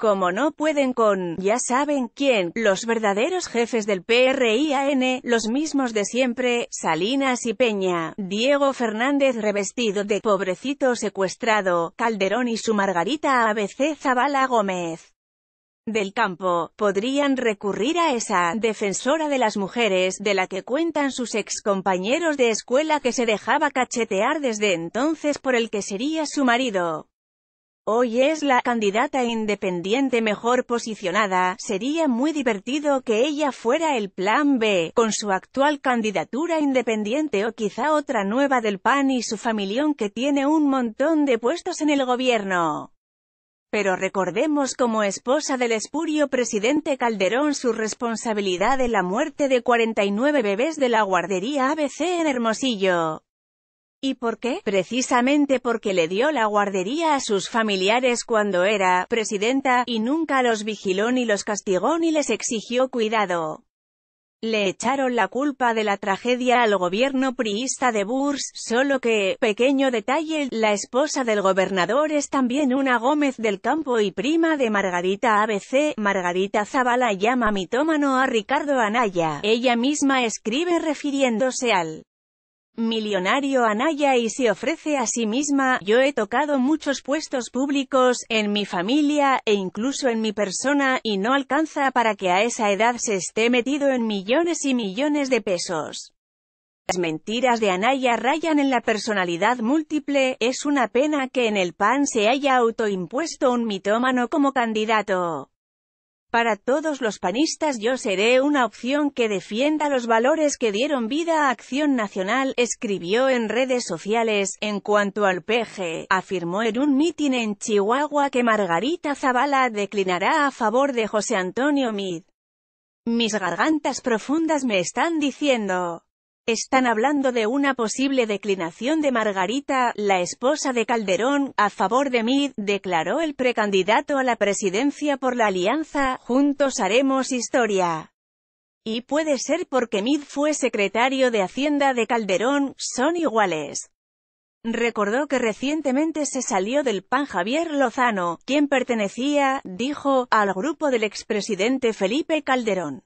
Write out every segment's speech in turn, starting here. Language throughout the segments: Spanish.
Como no pueden con, ya saben quién, los verdaderos jefes del PRIAN, los mismos de siempre, Salinas y Peña, Diego Fernández revestido de pobrecito secuestrado, Calderón y su Margarita ABC Zavala Gómez del campo, podrían recurrir a esa defensora de las mujeres de la que cuentan sus excompañeros de escuela que se dejaba cachetear desde entonces por el que sería su marido. Hoy es la candidata independiente mejor posicionada, sería muy divertido que ella fuera el plan B, con su actual candidatura independiente o quizá otra nueva del PAN y su familión que tiene un montón de puestos en el gobierno. Pero recordemos como esposa del espurio presidente Calderón su responsabilidad de la muerte de 49 bebés de la guardería ABC en Hermosillo. ¿Y por qué? Precisamente porque le dio la guardería a sus familiares cuando era presidenta, y nunca los vigiló ni los castigó ni les exigió cuidado. Le echaron la culpa de la tragedia al gobierno priista de Burs, solo que, pequeño detalle, la esposa del gobernador es también una Gómez del Campo y prima de Margarita ABC. Margarita Zavala llama mitómano a Ricardo Anaya. Ella misma escribe refiriéndose al Millonario Anaya y se ofrece a sí misma, yo he tocado muchos puestos públicos, en mi familia, e incluso en mi persona, y no alcanza para que a esa edad se esté metido en millones y millones de pesos. Las mentiras de Anaya rayan en la personalidad múltiple, es una pena que en el PAN se haya autoimpuesto un mitómano como candidato. Para todos los panistas yo seré una opción que defienda los valores que dieron vida a Acción Nacional, escribió en redes sociales. En cuanto al PG, afirmó en un mitin en Chihuahua que Margarita Zavala declinará a favor de José Antonio Mid. Mis gargantas profundas me están diciendo, están hablando de una posible declinación de Margarita, la esposa de Calderón, a favor de Mid, declaró el precandidato a la presidencia por la alianza, juntos haremos historia. Y puede ser porque Mid fue secretario de Hacienda de Calderón, son iguales. Recordó que recientemente se salió del PAN Javier Lozano, quien pertenecía, dijo, al grupo del expresidente Felipe Calderón.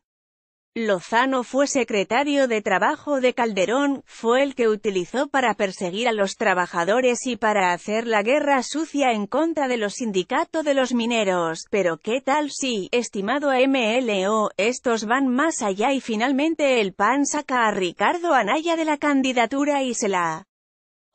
Lozano fue secretario de Trabajo de Calderón, fue el que utilizó para perseguir a los trabajadores y para hacer la guerra sucia en contra de los sindicatos de los mineros. Pero qué tal si, estimado MLO, estos van más allá y finalmente el PAN saca a Ricardo Anaya de la candidatura y se la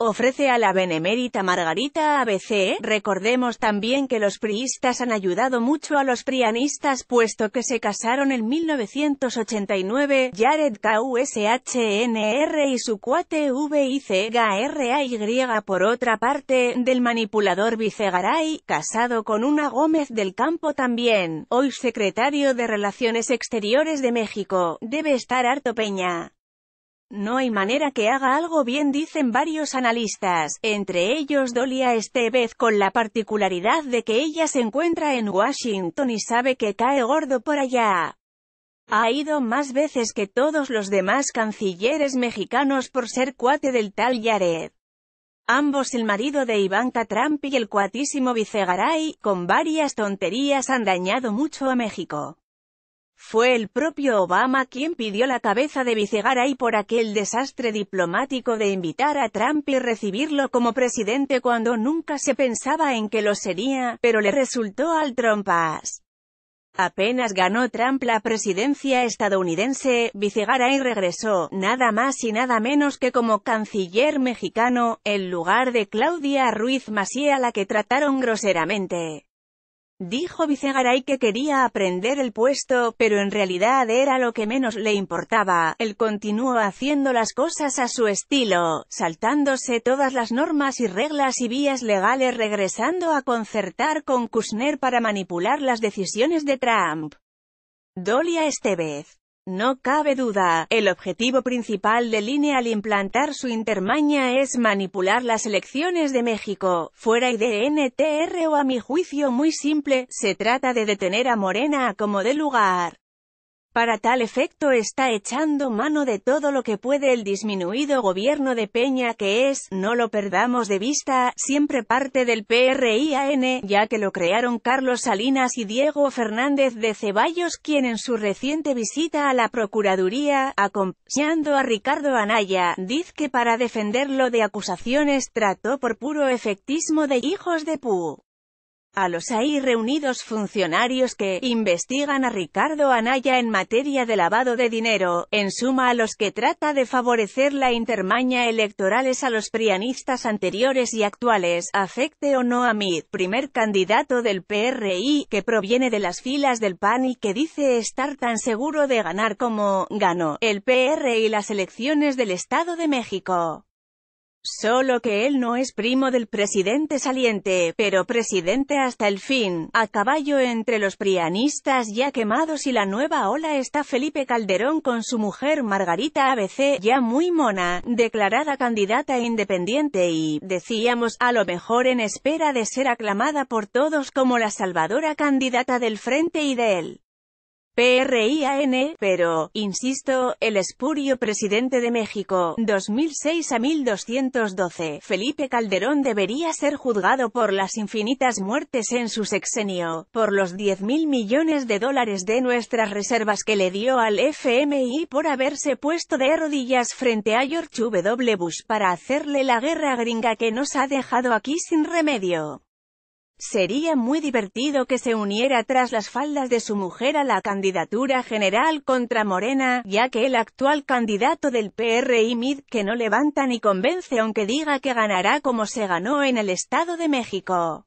ofrece a la benemérita Margarita ABC. Recordemos también que los priistas han ayudado mucho a los prianistas puesto que se casaron en 1989, Jared KUSHNR y su cuate VICGRAY. Por otra parte, del manipulador Vicegaray, casado con una Gómez del Campo también, hoy secretario de Relaciones Exteriores de México, debe estar harto peña. No hay manera que haga algo bien dicen varios analistas, entre ellos Dolia Estevez con la particularidad de que ella se encuentra en Washington y sabe que cae gordo por allá. Ha ido más veces que todos los demás cancilleres mexicanos por ser cuate del tal Yared. Ambos el marido de Ivanka Trump y el cuatísimo Vicegaray, con varias tonterías han dañado mucho a México. Fue el propio Obama quien pidió la cabeza de Vicegaray por aquel desastre diplomático de invitar a Trump y recibirlo como presidente cuando nunca se pensaba en que lo sería, pero le resultó al trompas. Apenas ganó Trump la presidencia estadounidense, Vicegaray regresó, nada más y nada menos que como canciller mexicano, en lugar de Claudia Ruiz Massieu a la que trataron groseramente. Dijo Vicegaray que quería aprender el puesto, pero en realidad era lo que menos le importaba. Él continuó haciendo las cosas a su estilo, saltándose todas las normas y reglas y vías legales regresando a concertar con Kushner para manipular las decisiones de Trump. Dolia Estevez no cabe duda, el objetivo principal de línea al implantar su intermaña es manipular las elecciones de México, fuera y de NTR o a mi juicio muy simple, se trata de detener a Morena como de lugar. Para tal efecto está echando mano de todo lo que puede el disminuido gobierno de Peña que es, no lo perdamos de vista, siempre parte del PRIAN, ya que lo crearon Carlos Salinas y Diego Fernández de Ceballos quien en su reciente visita a la Procuraduría, acompañando a Ricardo Anaya, diz que para defenderlo de acusaciones trató por puro efectismo de hijos de pu a los ahí reunidos funcionarios que investigan a Ricardo Anaya en materia de lavado de dinero, en suma a los que trata de favorecer la intermaña electorales a los prianistas anteriores y actuales, afecte o no a Mid, primer candidato del PRI, que proviene de las filas del PAN y que dice estar tan seguro de ganar como ganó el PRI las elecciones del Estado de México. Solo que él no es primo del presidente saliente, pero presidente hasta el fin, a caballo entre los prianistas ya quemados y la nueva ola está Felipe Calderón con su mujer Margarita ABC, ya muy mona, declarada candidata independiente y, decíamos, a lo mejor en espera de ser aclamada por todos como la salvadora candidata del frente y de él. PRIAN, pero, insisto, el espurio presidente de México, 2006 a 1212, Felipe Calderón debería ser juzgado por las infinitas muertes en su sexenio, por los 10.000 mil millones de dólares de nuestras reservas que le dio al FMI por haberse puesto de rodillas frente a George W. Bush para hacerle la guerra gringa que nos ha dejado aquí sin remedio. Sería muy divertido que se uniera tras las faldas de su mujer a la candidatura general contra Morena, ya que el actual candidato del PRI MID, que no levanta ni convence aunque diga que ganará como se ganó en el Estado de México.